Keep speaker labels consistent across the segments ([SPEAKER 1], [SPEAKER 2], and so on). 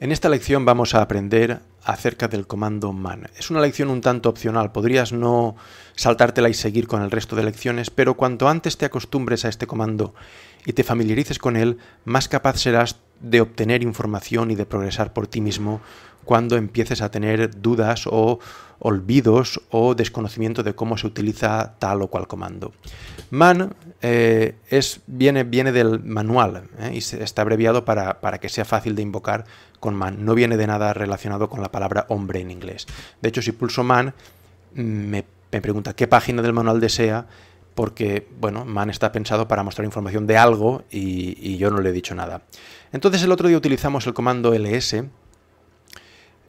[SPEAKER 1] En esta lección vamos a aprender acerca del comando man. Es una lección un tanto opcional, podrías no saltártela y seguir con el resto de lecciones, pero cuanto antes te acostumbres a este comando y te familiarices con él, más capaz serás de obtener información y de progresar por ti mismo cuando empieces a tener dudas o olvidos o desconocimiento de cómo se utiliza tal o cual comando. Man eh, es, viene, viene, del manual eh, y está abreviado para, que sea fácil de invocar con man. No viene de nada relacionado con la palabra hombre en inglés. De hecho, si pulso man, mm, me, pregunta qué página del manual desea porque, bueno, man está pensado para mostrar información de algo y, yo no le he dicho nada. Entonces el otro día utilizamos el comando ls.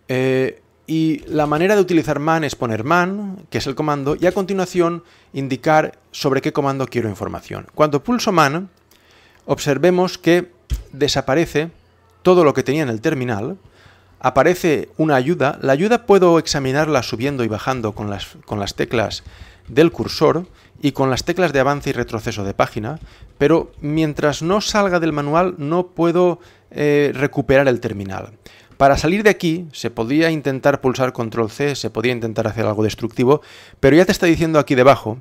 [SPEAKER 1] Eh, y la manera de utilizar man es poner man, que es el comando, y a continuación indicar sobre qué comando quiero información. Cuando pulso man, observemos que desaparece todo lo que tenía en el terminal, aparece una ayuda, la ayuda puedo examinarla subiendo y bajando con las, teclas del cursor y con las teclas de avance y retroceso de página, pero mientras no salga del manual no puedo eh, recuperar el terminal. Para salir de aquí se podía intentar pulsar control C, se podía intentar hacer algo destructivo, pero ya te está diciendo aquí debajo,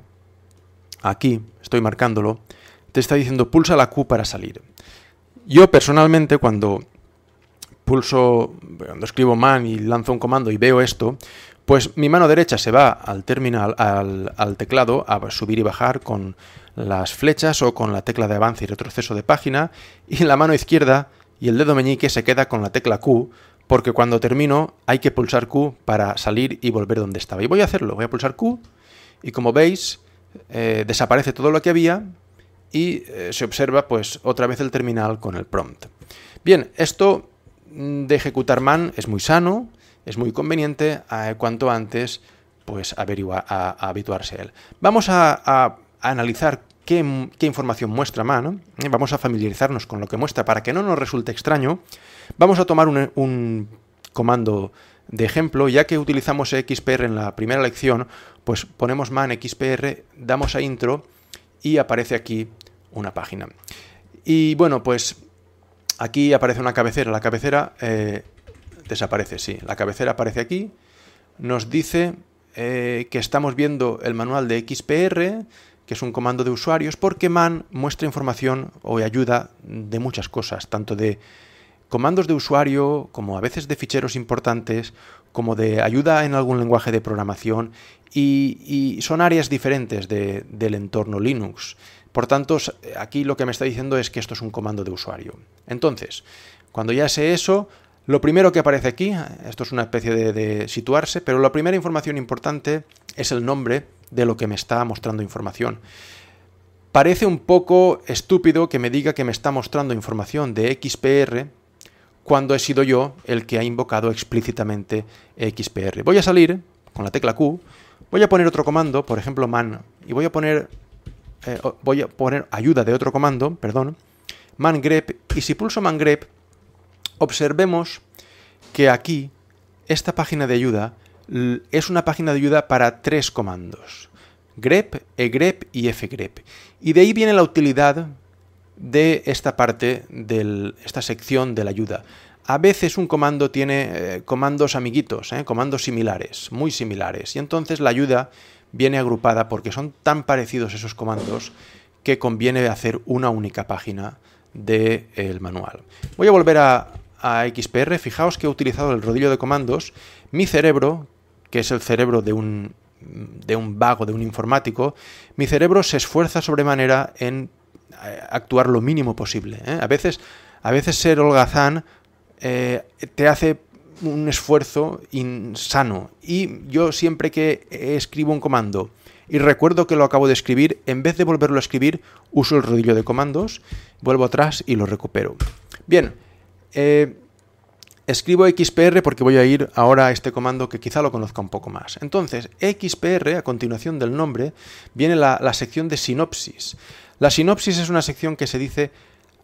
[SPEAKER 1] aquí, estoy marcándolo, te está diciendo pulsa la Q para salir. Yo personalmente cuando pulso, cuando escribo man y lanzo un comando y veo esto, pues mi mano derecha se va al terminal, al, teclado, a subir y bajar con las flechas o con la tecla de avance y retroceso de página, y la mano izquierda y el dedo meñique se queda con la tecla Q porque cuando termino hay que pulsar Q para salir y volver donde estaba. Y voy a hacerlo, voy a pulsar Q y como veis eh, desaparece todo lo que había y eh, se observa pues otra vez el terminal con el prompt. Bien, esto mm, de ejecutar man es muy sano, es muy conveniente, eh, cuanto antes pues averiguar, a, habituarse a él. Vamos a, analizar qué, información muestra man, vamos a familiarizarnos con lo que muestra para que no nos resulte extraño Vamos a tomar un, comando de ejemplo, ya que utilizamos XPR en la primera lección, pues ponemos man XPR, damos a intro y aparece aquí una página. Y bueno, pues aquí aparece una cabecera. La cabecera eh, desaparece, sí. La cabecera aparece aquí. Nos dice eh, que estamos viendo el manual de XPR, que es un comando de usuarios, porque man muestra información o ayuda de muchas cosas, tanto de comandos de usuario, como a veces de ficheros importantes, como de ayuda en algún lenguaje de programación, y, son áreas diferentes del entorno Linux. Por tanto, aquí lo que me está diciendo es que esto es un comando de usuario. Entonces, cuando ya sé eso, lo primero que aparece aquí, esto es una especie de, de situarse, pero la primera información importante es el nombre de lo que me está mostrando información. Parece un poco estúpido que me diga que me está mostrando información de XPR cuando he sido yo el que ha invocado explícitamente XPR. Voy a salir con la tecla Q, voy a poner otro comando, por ejemplo man, y voy a poner, eh, voy a poner ayuda de otro comando, perdón, man grep, y si pulso man grep, observemos que aquí esta página de ayuda es una página de ayuda para tres comandos, grep, egrep y fgrep. Y de ahí viene la utilidad de esta parte, de esta sección de la ayuda. A veces un comando tiene eh, comandos amiguitos, eh, comandos similares, muy similares, y entonces la ayuda viene agrupada porque son tan parecidos esos comandos que conviene hacer una única página del el manual. Voy a volver a, a XPR, fijaos que he utilizado el rodillo de comandos, mi cerebro, que es el cerebro de un, de un vago, de un informático, mi cerebro se esfuerza sobremanera en actuar lo mínimo posible. ¿eh? A, veces, a veces ser holgazán eh, te hace un esfuerzo insano. Y yo siempre que escribo un comando y recuerdo que lo acabo de escribir, en vez de volverlo a escribir, uso el rodillo de comandos, vuelvo atrás y lo recupero. Bien, eh, escribo XPR porque voy a ir ahora a este comando que quizá lo conozca un poco más. Entonces, XPR, a continuación del nombre, viene la, la sección de sinopsis. La sinopsis es una sección que se dice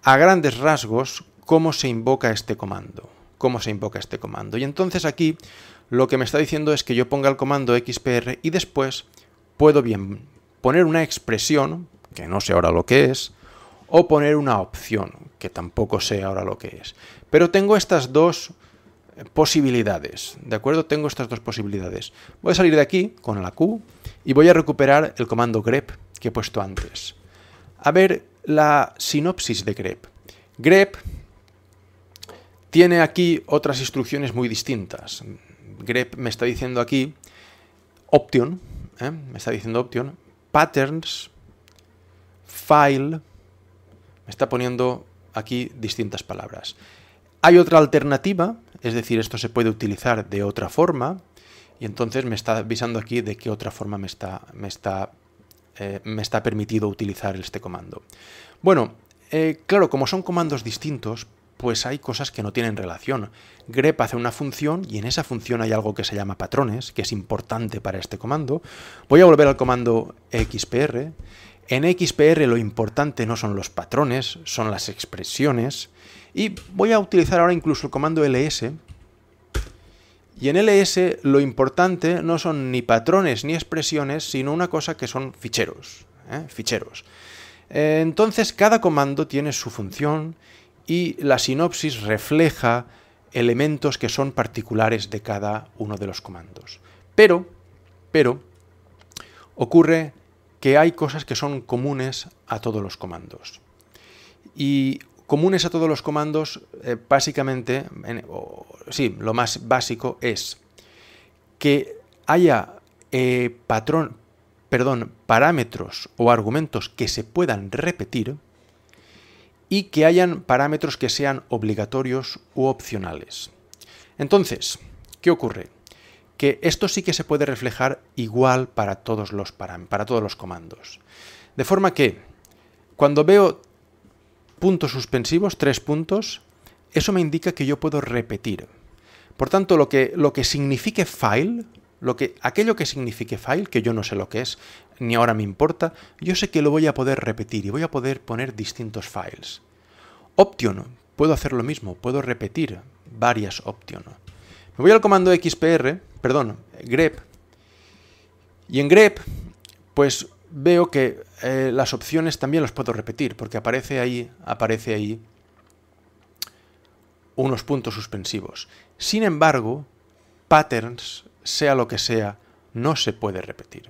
[SPEAKER 1] a grandes rasgos cómo se invoca este comando. Cómo se invoca este comando. Y entonces aquí lo que me está diciendo es que yo ponga el comando xpr y después puedo bien poner una expresión, que no sé ahora lo que es, o poner una opción, que tampoco sé ahora lo que es. Pero tengo estas dos posibilidades, ¿de acuerdo? Tengo estas dos posibilidades. Voy a salir de aquí con la Q y voy a recuperar el comando grep que he puesto antes a ver la sinopsis de grep. Grep tiene aquí otras instrucciones muy distintas. grep me está diciendo aquí option, ¿eh? me está diciendo option, patterns, file, me está poniendo aquí distintas palabras. Hay otra alternativa, es decir, esto se puede utilizar de otra forma, y entonces me está avisando aquí de qué otra forma me está, me está eh, me está permitido utilizar este comando. Bueno, eh, claro, como son comandos distintos, pues hay cosas que no tienen relación. grep hace una función y en esa función hay algo que se llama patrones, que es importante para este comando. Voy a volver al comando xpr. En xpr lo importante no son los patrones, son las expresiones. Y voy a utilizar ahora incluso el comando ls, y en LS lo importante no son ni patrones ni expresiones, sino una cosa que son ficheros. ¿eh? Ficheros. Eh, entonces cada comando tiene su función y la sinopsis refleja elementos que son particulares de cada uno de los comandos. Pero, pero, ocurre que hay cosas que son comunes a todos los comandos. Y comunes a todos los comandos, eh, básicamente, sí, lo más básico es que haya eh, patrón, perdón, parámetros o argumentos que se puedan repetir y que hayan parámetros que sean obligatorios u opcionales. Entonces, ¿qué ocurre? Que esto sí que se puede reflejar igual para todos los, para, para todos los comandos. De forma que, cuando veo puntos suspensivos, tres puntos, eso me indica que yo puedo repetir. Por tanto, lo que, lo que signifique file, lo que, aquello que signifique file, que yo no sé lo que es, ni ahora me importa, yo sé que lo voy a poder repetir y voy a poder poner distintos files. Option, puedo hacer lo mismo, puedo repetir varias optiono. Me voy al comando XPR, perdón, grep, y en grep, pues veo que eh, las opciones también las puedo repetir, porque aparece ahí, aparece ahí unos puntos suspensivos. Sin embargo, patterns, sea lo que sea, no se puede repetir.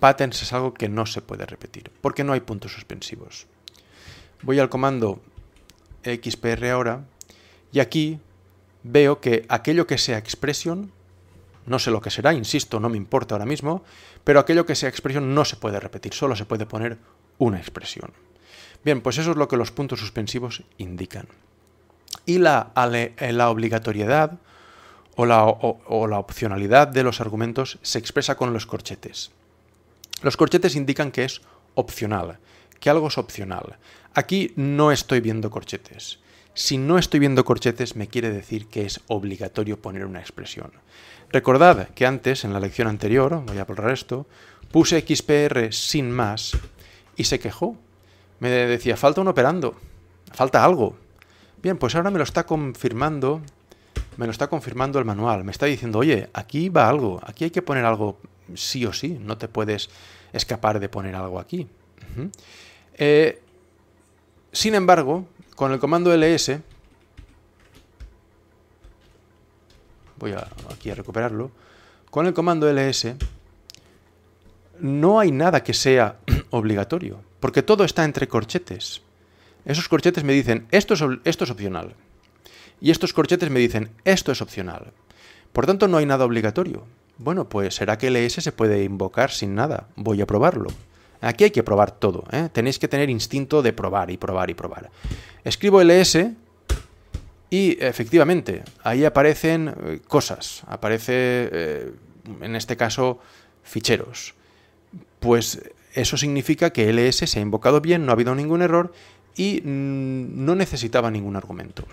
[SPEAKER 1] Patterns es algo que no se puede repetir, porque no hay puntos suspensivos. Voy al comando xpr ahora, y aquí veo que aquello que sea expression no sé lo que será, insisto, no me importa ahora mismo, pero aquello que sea expresión no se puede repetir, solo se puede poner una expresión. Bien, pues eso es lo que los puntos suspensivos indican. Y la, eh, obligatoriedad o la opcionalidad de los argumentos se expresa con los corchetes. Los corchetes indican que es opcional, que algo es opcional. Aquí no estoy viendo corchetes. Si no estoy viendo corchetes, me quiere decir que es obligatorio poner una expresión. Recordad que antes, en la lección anterior, voy a por esto, puse XPR sin más y se quejó. Me decía, falta un operando, falta algo. Bien, pues ahora me lo está confirmando, me lo está confirmando el manual. Me está diciendo, oye, aquí va algo, aquí hay que poner algo sí o sí, no te puedes escapar de poner algo aquí. Eh, sin embargo, con el comando ls voy a, aquí a recuperarlo, con el comando ls no hay nada que sea obligatorio, porque todo está entre corchetes. Esos corchetes me dicen, esto es, esto es opcional. Y estos corchetes me dicen, esto es opcional. Por tanto, no hay nada obligatorio. Bueno, pues será que ls se puede invocar sin nada. Voy a probarlo. Aquí hay que probar todo. ¿eh? Tenéis que tener instinto de probar y probar y probar. Escribo ls y efectivamente, ahí aparecen eh, cosas, aparece, eh, en este caso, ficheros. Pues eso significa que ls se ha invocado bien, no ha habido ningún error y mm, no necesitaba ningún argumento.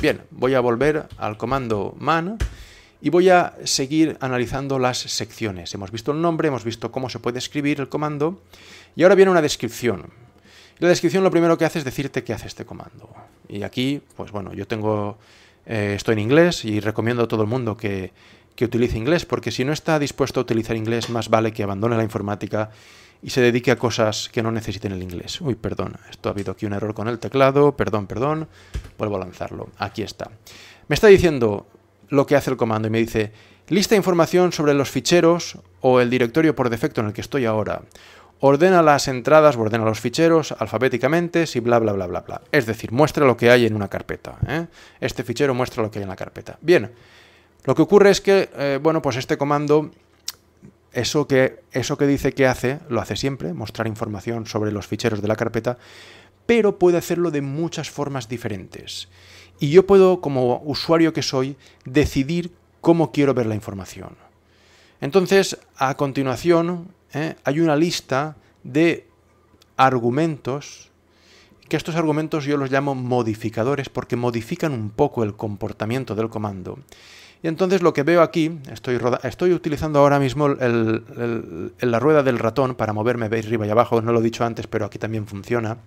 [SPEAKER 1] Bien, voy a volver al comando man y voy a seguir analizando las secciones. Hemos visto el nombre, hemos visto cómo se puede escribir el comando y ahora viene una descripción. La descripción lo primero que hace es decirte qué hace este comando. Y aquí, pues bueno, yo tengo, eh, estoy en inglés y recomiendo a todo el mundo que, que utilice inglés, porque si no está dispuesto a utilizar inglés, más vale que abandone la informática y se dedique a cosas que no necesiten el inglés. Uy, perdón, esto ha habido aquí un error con el teclado, perdón, perdón, vuelvo a lanzarlo. Aquí está. Me está diciendo lo que hace el comando y me dice, lista información sobre los ficheros o el directorio por defecto en el que estoy ahora, ordena las entradas, ordena los ficheros alfabéticamente, si bla bla bla bla bla. Es decir, muestra lo que hay en una carpeta. ¿eh? Este fichero muestra lo que hay en la carpeta. Bien, lo que ocurre es que, eh, bueno, pues este comando, eso que, eso que dice que hace, lo hace siempre, mostrar información sobre los ficheros de la carpeta, pero puede hacerlo de muchas formas diferentes. Y yo puedo, como usuario que soy, decidir cómo quiero ver la información. Entonces, a continuación, ¿eh? hay una lista de argumentos, que estos argumentos yo los llamo modificadores porque modifican un poco el comportamiento del comando. Y entonces lo que veo aquí, estoy, estoy utilizando ahora mismo la rueda del ratón para moverme, veis, arriba y abajo, no lo he dicho antes, pero aquí también funciona.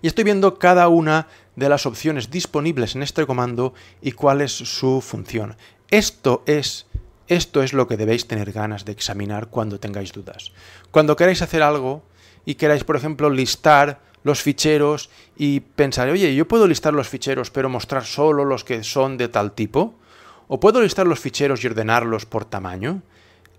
[SPEAKER 1] Y estoy viendo cada una de las opciones disponibles en este comando y cuál es su función. Esto es esto es lo que debéis tener ganas de examinar cuando tengáis dudas. Cuando queráis hacer algo y queráis, por ejemplo, listar los ficheros y pensar, oye, yo puedo listar los ficheros pero mostrar solo los que son de tal tipo, o puedo listar los ficheros y ordenarlos por tamaño,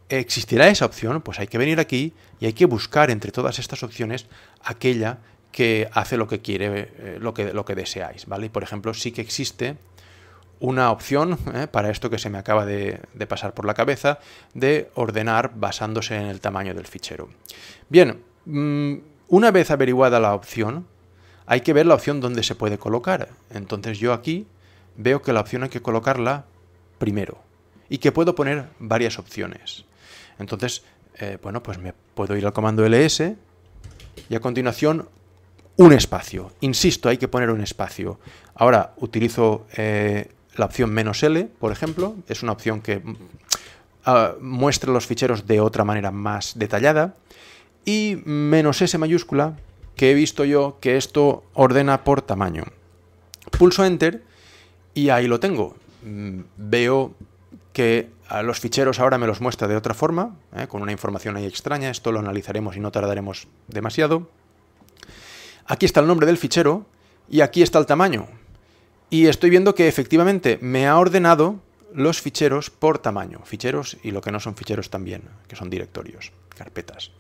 [SPEAKER 1] ¿existirá esa opción? Pues hay que venir aquí y hay que buscar entre todas estas opciones aquella que hace lo que quiere, eh, lo, que, lo que deseáis, ¿vale? Por ejemplo, sí que existe una opción ¿eh? para esto que se me acaba de, pasar por la cabeza de ordenar basándose en el tamaño del fichero. Bien, mm, una vez averiguada la opción, hay que ver la opción donde se puede colocar. Entonces yo aquí veo que la opción hay que colocarla primero y que puedo poner varias opciones. Entonces, eh, bueno, pues me puedo ir al comando ls y a continuación un espacio. Insisto, hay que poner un espacio. Ahora utilizo eh, la opción menos "-l", por ejemplo, es una opción que mm, ah, muestra los ficheros de otra manera más detallada, y menos "-s", mayúscula, que he visto yo que esto ordena por tamaño. Pulso Enter y ahí lo tengo. Mm, veo que a ah, los ficheros ahora me los muestra de otra forma, ¿eh? con una información ahí extraña, esto lo analizaremos y no tardaremos demasiado. Aquí está el nombre del fichero y aquí está el tamaño. Y estoy viendo que efectivamente me ha ordenado los ficheros por tamaño, ficheros y lo que no son ficheros también, que son directorios, carpetas.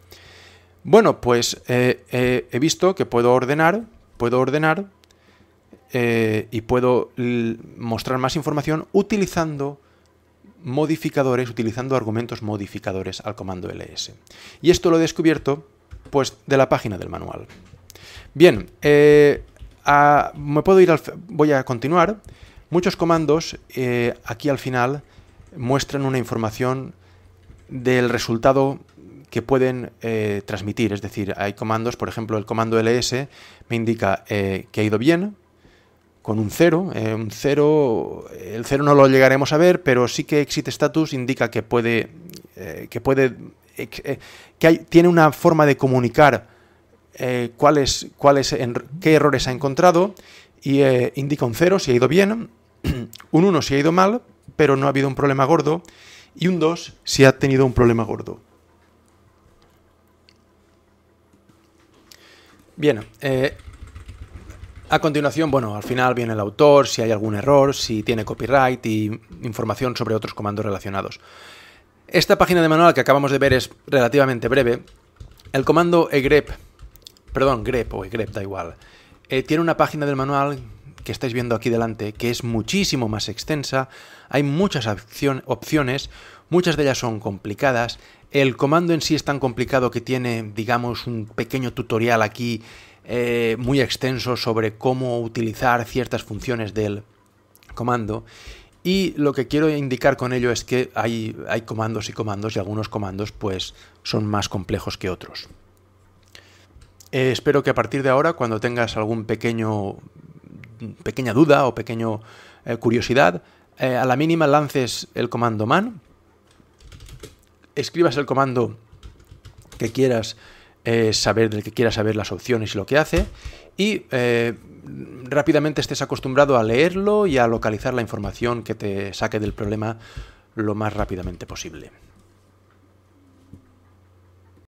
[SPEAKER 1] Bueno, pues eh, eh, he visto que puedo ordenar, puedo ordenar eh, y puedo mostrar más información utilizando modificadores, utilizando argumentos modificadores al comando ls. Y esto lo he descubierto pues de la página del manual. Bien, me puedo ir voy a continuar. Muchos comandos eh, aquí al final muestran una información del resultado que pueden eh, transmitir. Es decir, hay comandos, por ejemplo, el comando ls me indica eh, que ha ido bien, con un cero. un 0, el cero no lo llegaremos a ver, pero sí que exit status indica que puede, que puede, que tiene una forma de comunicar eh, cuál en, qué errores ha encontrado y eh, indica un 0 si ha ido bien, un 1 si ha ido mal, pero no ha habido un problema gordo, y un 2 si ha tenido un problema gordo. Bien, eh, a continuación, bueno, al final viene el autor, si hay algún error, si tiene copyright y información sobre otros comandos relacionados. Esta página de manual que acabamos de ver es relativamente breve. El comando egrep perdón, grep, o grep, da igual, eh, tiene una página del manual que estáis viendo aquí delante, que es muchísimo más extensa, hay muchas opciones, muchas de ellas son complicadas, el comando en sí es tan complicado que tiene, digamos, un pequeño tutorial aquí eh, muy extenso sobre cómo utilizar ciertas funciones del comando. Y lo que quiero indicar con ello es que hay, hay comandos y comandos y algunos comandos pues son más complejos que otros. Eh, espero que a partir de ahora, cuando tengas algún pequeña duda o pequeño eh, curiosidad, eh, a la mínima lances el comando man, escribas el comando que quieras saber, del que quieras saber las opciones y lo que hace, y rápidamente estés acostumbrado a leerlo y a localizar la información que te saque del problema lo más rápidamente posible.